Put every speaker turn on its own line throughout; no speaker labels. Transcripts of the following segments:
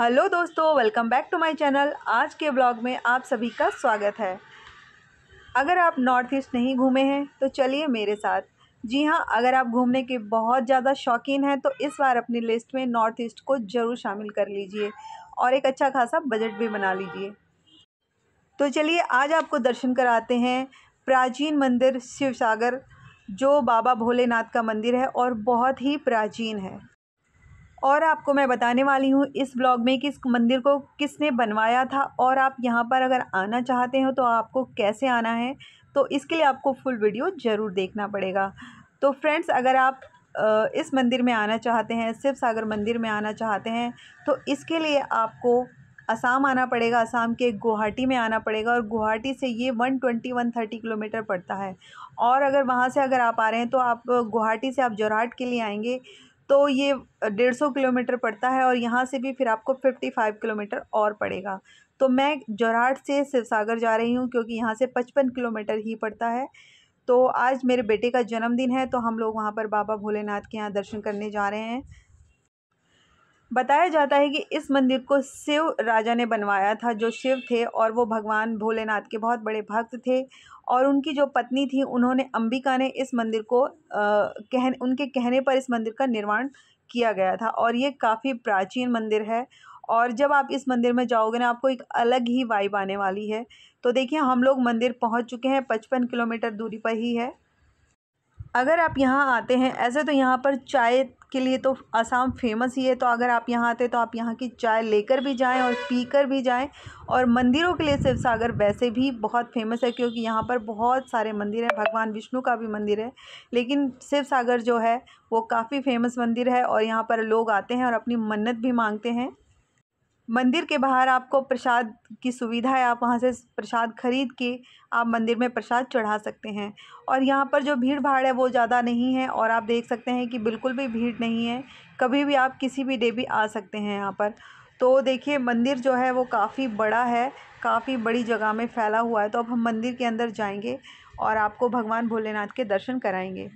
hello दोस्तों welcome back to my channel आज के ब्लॉग में आप सभी का स्वागत है अगर आप नॉर्थ ईस्ट नहीं घूमे हैं तो चलिए मेरे साथ जी हाँ अगर आप घूमने के बहुत ज़्यादा शौकीन हैं तो इस बार अपनी लिस्ट में नॉर्थ ईस्ट को ज़रूर शामिल कर लीजिए और एक अच्छा खासा बजट भी बना लीजिए तो चलिए आज आपको दर्शन कराते हैं प्राचीन मंदिर शिव सागर जो बाबा भोलेनाथ का मंदिर है और बहुत ही प्राचीन है और आपको मैं बताने वाली हूँ इस ब्लॉग में कि इस मंदिर को किसने बनवाया था और आप यहाँ पर अगर आना चाहते हो तो आपको कैसे आना है तो इसके लिए आपको फुल वीडियो ज़रूर देखना पड़ेगा तो फ्रेंड्स अगर आप इस मंदिर में आना चाहते हैं शिव सागर मंदिर में आना चाहते हैं तो इसके लिए आपको असम आना पड़ेगा असम के गुवाहाटी में आना पड़ेगा और गुवाहाटी से ये one twenty one thirty kilometre पड़ता है और अगर वहाँ से अगर आप आ रहे हैं तो आप गुवाहाटी से आप जोरहाट के लिए आएंगे तो ये डेढ़ सौ किलोमीटर पड़ता है और यहाँ से भी फिर आपको फिफ्टी फाइव किलोमीटर और पड़ेगा तो मैं जोराट से शिवसागर जा रही हूँ क्योंकि यहाँ से पचपन किलोमीटर ही पड़ता है तो आज मेरे बेटे का जन्मदिन है तो हम लोग वहाँ पर बाबा भोलेनाथ के यहाँ दर्शन करने जा रहे हैं बताया जाता है कि इस मंदिर को शिव राजा ने बनवाया था जो शिव थे और वो भगवान भोलेनाथ के बहुत बड़े भक्त थे और उनकी जो पत्नी थी उन्होंने अंबिका ने इस मंदिर को कह उनके कहने पर इस मंदिर का निर्माण किया गया था और ये काफ़ी प्राचीन मंदिर है और जब आप इस मंदिर में जाओगे ना आपको एक अलग ही वाइब आने वाली है तो देखिए हम लोग मंदिर पहुंच चुके हैं पचपन किलोमीटर दूरी पर ही है अगर आप यहाँ आते हैं ऐसे तो यहाँ पर चाय के लिए तो आसाम फेमस ही है तो अगर आप यहाँ आते तो आप यहाँ की चाय लेकर भी जाएं और पी कर भी जाएं और मंदिरों के लिए शिव सागर वैसे भी बहुत फेमस है क्योंकि यहाँ पर बहुत सारे मंदिर हैं भगवान विष्णु का भी मंदिर है लेकिन शिव सागर जो है वो काफ़ी फेमस मंदिर है और यहाँ पर लोग आते हैं और अपनी मन्नत भी मांगते हैं मंदिर के बाहर आपको प्रसाद की सुविधा है आप वहाँ से प्रसाद खरीद के आप मंदिर में प्रसाद चढ़ा सकते हैं और यहाँ पर जो भीड़ भाड़ है वो ज़्यादा नहीं है और आप देख सकते हैं कि बिल्कुल भी भीड़ नहीं है कभी भी आप किसी भी डे भी आ सकते हैं यहाँ पर तो देखिए मंदिर जो है वो काफ़ी बड़ा है काफ़ी बड़ी जगह में फैला हुआ है तो अब हम मंदिर के अंदर जाएँगे और आपको भगवान भोलेनाथ के दर्शन कराएँगे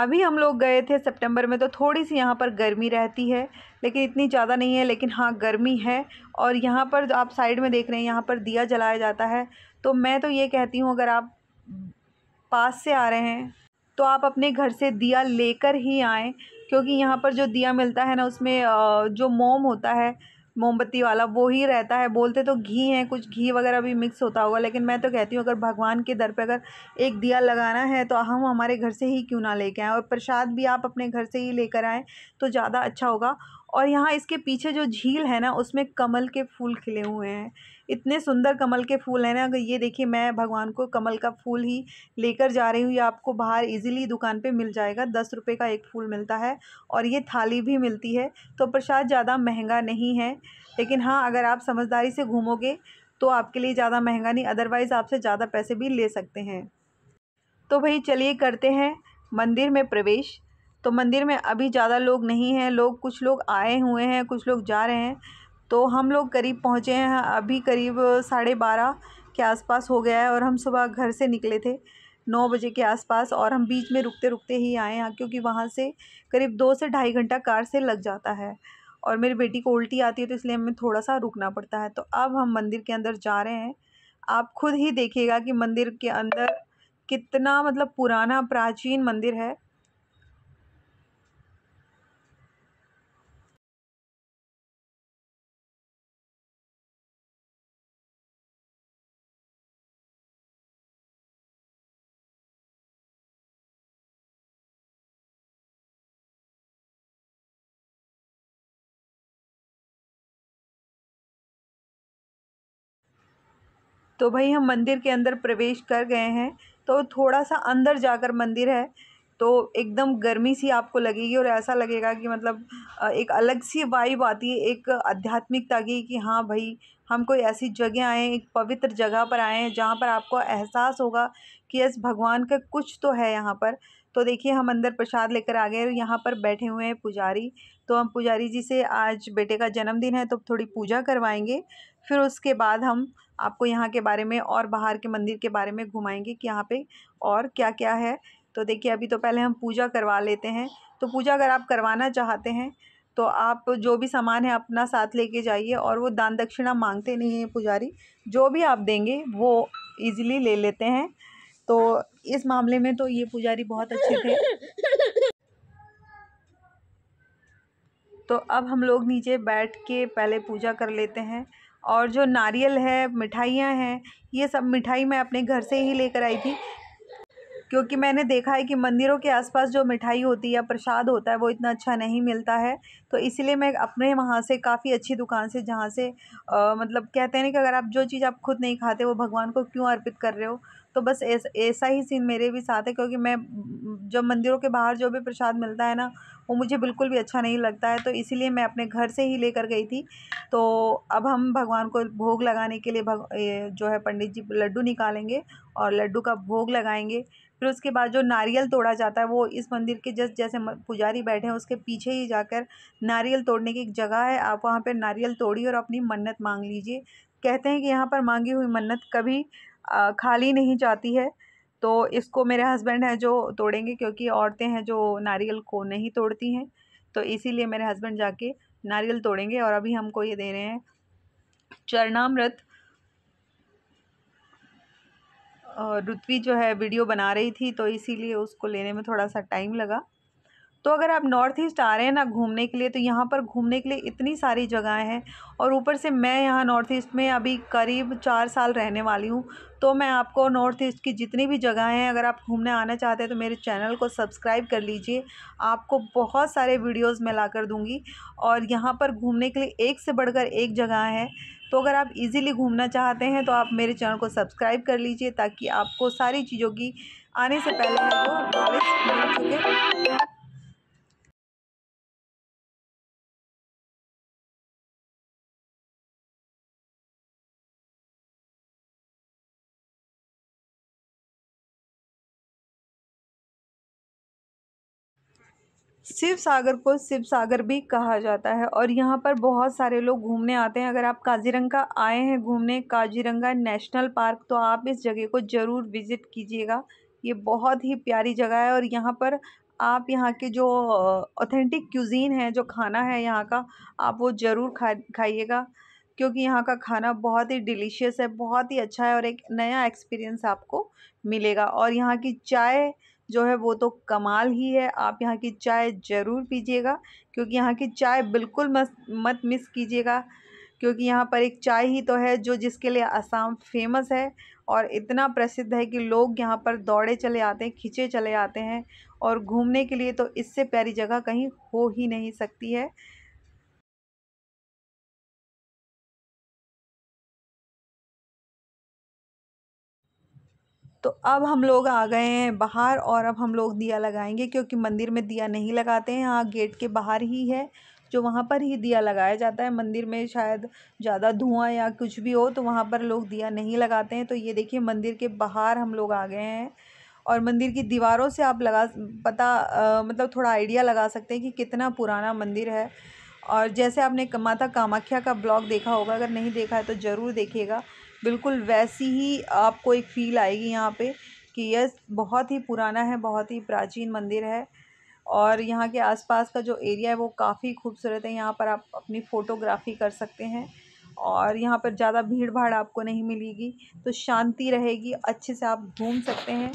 अभी हम लोग गए थे सितंबर में तो थोड़ी सी यहाँ पर गर्मी रहती है लेकिन इतनी ज़्यादा नहीं है लेकिन हाँ गर्मी है और यहाँ पर आप साइड में देख रहे हैं यहाँ पर दिया जलाया जाता है तो मैं तो ये कहती हूँ अगर आप पास से आ रहे हैं तो आप अपने घर से दिया लेकर ही आएँ क्योंकि यहाँ पर जो दिया मिलता है ना उसमें जो मोम होता है मोमबत्ती वाला वो ही रहता है बोलते तो घी है कुछ घी वगैरह भी मिक्स होता होगा लेकिन मैं तो कहती हूँ अगर भगवान के दर पर अगर एक दिया लगाना है तो हम हमारे घर से ही क्यों ना लेके आएँ और प्रसाद भी आप अपने घर से ही लेकर आएँ तो ज़्यादा अच्छा होगा और यहाँ इसके पीछे जो झील है ना उसमें कमल के फूल खिले हुए हैं इतने सुंदर कमल के फूल हैं ना अगर ये देखिए मैं भगवान को कमल का फूल ही लेकर जा रही हूँ ये आपको बाहर इजीली दुकान पे मिल जाएगा दस रुपये का एक फूल मिलता है और ये थाली भी मिलती है तो प्रसाद ज़्यादा महंगा नहीं है लेकिन हाँ अगर आप समझदारी से घूमोगे तो आपके लिए ज़्यादा महंगा नहीं अदरवाइज़ आपसे ज़्यादा पैसे भी ले सकते हैं तो भाई चलिए करते हैं मंदिर में प्रवेश तो मंदिर में अभी ज़्यादा लोग नहीं हैं लोग कुछ लोग आए हुए हैं कुछ लोग जा रहे हैं तो हम लोग करीब पहुँचे हैं अभी करीब साढ़े बारह के आसपास हो गया है और हम सुबह घर से निकले थे नौ बजे के आसपास और हम बीच में रुकते रुकते ही आए हैं क्योंकि वहाँ से करीब दो से ढाई घंटा कार से लग जाता है और मेरी बेटी को उल्टी आती है तो इसलिए हमें थोड़ा सा रुकना पड़ता है तो अब हम मंदिर के अंदर जा रहे हैं आप खुद ही देखिएगा कि मंदिर के अंदर कितना मतलब पुराना प्राचीन मंदिर है तो भाई हम मंदिर के अंदर प्रवेश कर गए हैं तो थोड़ा सा अंदर जाकर मंदिर है तो एकदम गर्मी सी आपको लगेगी और ऐसा लगेगा कि मतलब एक अलग सी वाइब आती है एक आध्यात्मिकता की कि हाँ भाई हम कोई ऐसी जगह आए एक पवित्र जगह पर आए हैं जहाँ पर आपको एहसास होगा कि यस भगवान का कुछ तो है यहाँ पर तो देखिए हम अंदर प्रसाद लेकर आ गए और यहाँ पर बैठे हुए हैं पुजारी तो हम पुजारी जी से आज बेटे का जन्मदिन है तो थोड़ी पूजा करवाएंगे फिर उसके बाद हम आपको यहाँ के बारे में और बाहर के मंदिर के बारे में घुमाएंगे कि यहाँ पे और क्या क्या है तो देखिए अभी तो पहले हम पूजा करवा लेते हैं तो पूजा अगर आप करवाना चाहते हैं तो आप जो भी सामान है अपना साथ लेके जाइए और वो दान दक्षिणा मांगते नहीं हैं पुजारी जो भी आप देंगे वो ईज़िली ले लेते हैं तो इस मामले में तो ये पुजारी बहुत अच्छे थे तो अब हम लोग नीचे बैठ के पहले पूजा कर लेते हैं और जो नारियल है मिठाइयाँ हैं ये सब मिठाई मैं अपने घर से ही लेकर आई थी क्योंकि मैंने देखा है कि मंदिरों के आसपास जो मिठाई होती है या प्रसाद होता है वो इतना अच्छा नहीं मिलता है तो इसलिए मैं अपने वहाँ से काफ़ी अच्छी दुकान से जहाँ से आ, मतलब कहते हैं कि अगर आप जो चीज़ आप खुद नहीं खाते वो भगवान को क्यों अर्पित कर रहे हो तो बस ऐसा ही सीन मेरे भी साथ है क्योंकि मैं जब मंदिरों के बाहर जो भी प्रसाद मिलता है ना वो मुझे बिल्कुल भी अच्छा नहीं लगता है तो इसीलिए मैं अपने घर से ही लेकर गई थी तो अब हम भगवान को भोग लगाने के लिए भग जो है पंडित जी लड्डू निकालेंगे और लड्डू का भोग लगाएंगे फिर उसके बाद जो नारियल तोड़ा जाता है वो इस मंदिर के जस्ट जैसे पुजारी बैठे हैं उसके पीछे ही जाकर नारियल तोड़ने की एक जगह है आप वहाँ पर नारियल तोड़िए और अपनी मन्नत मांग लीजिए कहते हैं कि यहाँ पर मांगी हुई मन्नत कभी खाली नहीं जाती है तो इसको मेरे हस्बैंड हैं जो तोड़ेंगे क्योंकि औरतें हैं जो नारियल को नहीं तोड़ती हैं तो इसीलिए मेरे हस्बैंड जाके नारियल तोड़ेंगे और अभी हमको ये दे रहे हैं चरणामृत ऋतवी जो है वीडियो बना रही थी तो इसीलिए उसको लेने में थोड़ा सा टाइम लगा तो अगर आप नॉर्थ ईस्ट आ रहे हैं ना घूमने के लिए तो यहाँ पर घूमने के लिए इतनी सारी जगहें हैं और ऊपर से मैं यहाँ नॉर्थ ईस्ट में अभी करीब चार साल रहने वाली हूँ तो मैं आपको नॉर्थ ईस्ट की जितनी भी जगहें हैं अगर आप घूमने आना चाहते हैं तो मेरे चैनल को सब्सक्राइब कर लीजिए आपको बहुत सारे वीडियोज़ मैं ला कर दूँगी और यहाँ पर घूमने के लिए एक से बढ़कर एक जगह है तो अगर आप इजीली घूमना चाहते हैं तो आप मेरे चैनल को सब्सक्राइब कर लीजिए ताकि आपको सारी चीज़ों की आने से पहले जो नॉलेज मिल सके शिव सागर को शिव सागर भी कहा जाता है और यहाँ पर बहुत सारे लोग घूमने आते हैं अगर आप काजीरंगा आए हैं घूमने काजीरंगा नेशनल पार्क तो आप इस जगह को ज़रूर विज़िट कीजिएगा ये बहुत ही प्यारी जगह है और यहाँ पर आप यहाँ के जो ऑथेंटिक क्यूजीन है जो खाना है यहाँ का आप वो ज़रूर खा खाइएगा क्योंकि यहाँ का खाना बहुत ही डिलीशियस है बहुत ही अच्छा है और एक नया एक्सपीरियंस आपको मिलेगा और यहाँ की चाय जो है वो तो कमाल ही है आप यहाँ की चाय ज़रूर पीजिएगा क्योंकि यहाँ की चाय बिल्कुल मत मत मिस कीजिएगा क्योंकि यहाँ पर एक चाय ही तो है जो जिसके लिए आसाम फेमस है और इतना प्रसिद्ध है कि लोग यहाँ पर दौड़े चले आते हैं खींचे चले आते हैं और घूमने के लिए तो इससे प्यारी जगह कहीं हो ही नहीं सकती है तो अब हम लोग आ गए हैं बाहर और अब हम लोग दिया लगाएंगे क्योंकि मंदिर में दिया नहीं लगाते हैं यहाँ गेट के बाहर ही है जो वहाँ पर ही दिया लगाया जाता है मंदिर में शायद ज़्यादा धुआं या कुछ भी हो तो वहाँ पर लोग दिया नहीं लगाते हैं तो ये देखिए मंदिर के बाहर हम लोग आ गए हैं और मंदिर की दीवारों से आप लगा पता आ, मतलब थोड़ा आइडिया लगा सकते हैं कि कितना पुराना मंदिर है और जैसे आपने माता कामाख्या का ब्लॉग देखा होगा अगर नहीं देखा है तो ज़रूर देखिएगा बिल्कुल वैसी ही आपको एक फ़ील आएगी यहाँ पे कि यस बहुत ही पुराना है बहुत ही प्राचीन मंदिर है और यहाँ के आसपास का जो एरिया है वो काफ़ी खूबसूरत है यहाँ पर आप अपनी फ़ोटोग्राफ़ी कर सकते हैं और यहाँ पर ज़्यादा भीड़ भाड़ आपको नहीं मिलेगी तो शांति रहेगी अच्छे से आप घूम सकते हैं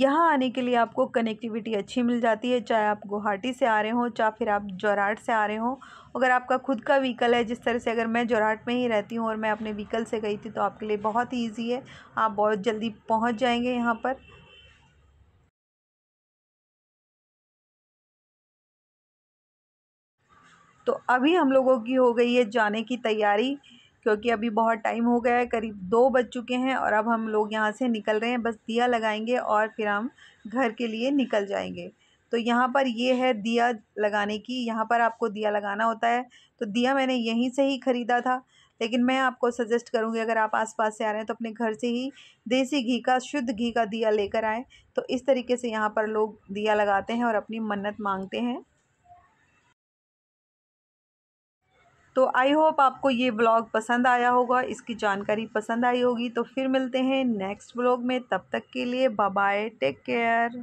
यहाँ आने के लिए आपको कनेक्टिविटी अच्छी मिल जाती है चाहे आप गुवाहाटी से आ रहे हों चाहे फिर आप जोराट से आ रहे हों अगर आपका खुद का व्हीकल है जिस तरह से अगर मैं जोराट में ही रहती हूँ और मैं अपने व्हीकल से गई थी तो आपके लिए बहुत ईजी है आप बहुत जल्दी पहुँच जाएंगे यहाँ पर तो अभी हम लोगों की हो गई है जाने की तैयारी क्योंकि अभी बहुत टाइम हो गया है करीब दो बज चुके हैं और अब हम लोग यहाँ से निकल रहे हैं बस दिया लगाएंगे और फिर हम घर के लिए निकल जाएंगे तो यहाँ पर ये है दिया लगाने की यहाँ पर आपको दिया लगाना होता है तो दिया मैंने यहीं से ही ख़रीदा था लेकिन मैं आपको सजेस्ट करूँगी अगर आप आसपास से आ रहे हैं तो अपने घर से ही देसी घी का शुद्ध घी का दिया लेकर आएँ तो इस तरीके से यहाँ पर लोग दिया लगाते हैं और अपनी मन्नत मांगते हैं तो आई होप आपको ये ब्लॉग पसंद आया होगा इसकी जानकारी पसंद आई होगी तो फिर मिलते हैं नेक्स्ट ब्लॉग में तब तक के लिए बाय टेक केयर